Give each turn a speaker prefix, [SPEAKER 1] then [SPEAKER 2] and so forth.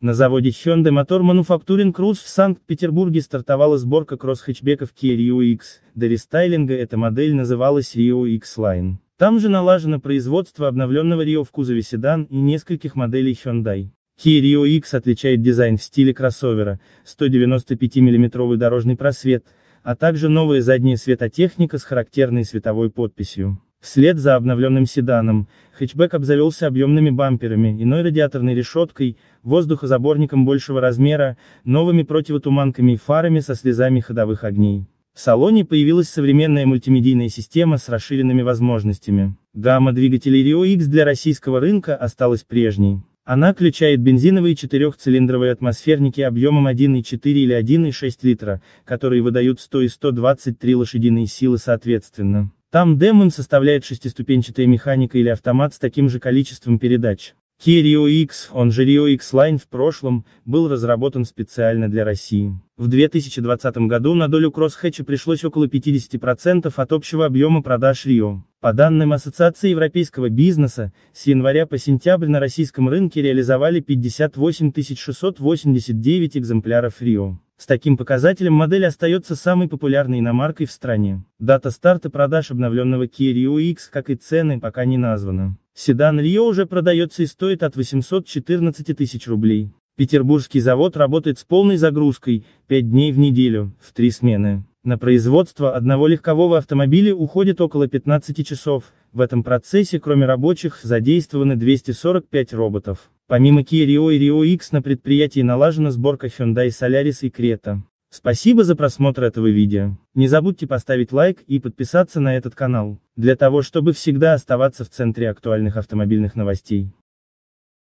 [SPEAKER 1] На заводе Hyundai Motor Manufacturing Cruise в Санкт-Петербурге стартовала сборка кросс-хэтчбеков Kia Rio X, до рестайлинга эта модель называлась Rio X Line. Там же налажено производство обновленного Rio в кузове седан и нескольких моделей Hyundai. Kia Rio X отличает дизайн в стиле кроссовера, 195 мм дорожный просвет, а также новая задняя светотехника с характерной световой подписью. Вслед за обновленным седаном, хэтчбэк обзавелся объемными бамперами, иной радиаторной решеткой, воздухозаборником большего размера, новыми противотуманками и фарами со слезами ходовых огней. В салоне появилась современная мультимедийная система с расширенными возможностями. Гамма двигателей Rio X для российского рынка осталась прежней. Она включает бензиновые четырехцилиндровые атмосферники объемом 1,4 или 1,6 литра, которые выдают 100 и 123 лошадиные силы соответственно. Там демон составляет шестиступенчатая механика или автомат с таким же количеством передач. Kia Rio X, он же Rio X Line в прошлом, был разработан специально для России. В 2020 году на долю кроссхэтча пришлось около 50% от общего объема продаж Rio. По данным Ассоциации европейского бизнеса, с января по сентябрь на российском рынке реализовали 58 689 экземпляров Rio. С таким показателем модель остается самой популярной иномаркой в стране. Дата старта продаж обновленного Kia Rio X, как и цены, пока не названа. Седан Rio уже продается и стоит от 814 тысяч рублей. Петербургский завод работает с полной загрузкой, 5 дней в неделю, в 3 смены. На производство одного легкового автомобиля уходит около 15 часов, в этом процессе кроме рабочих задействованы 245 роботов. Помимо Kia Rio и Rio X на предприятии налажена сборка Hyundai Solaris и Creta. Спасибо за просмотр этого видео. Не забудьте поставить лайк и подписаться на этот канал, для того чтобы всегда оставаться в центре актуальных автомобильных новостей.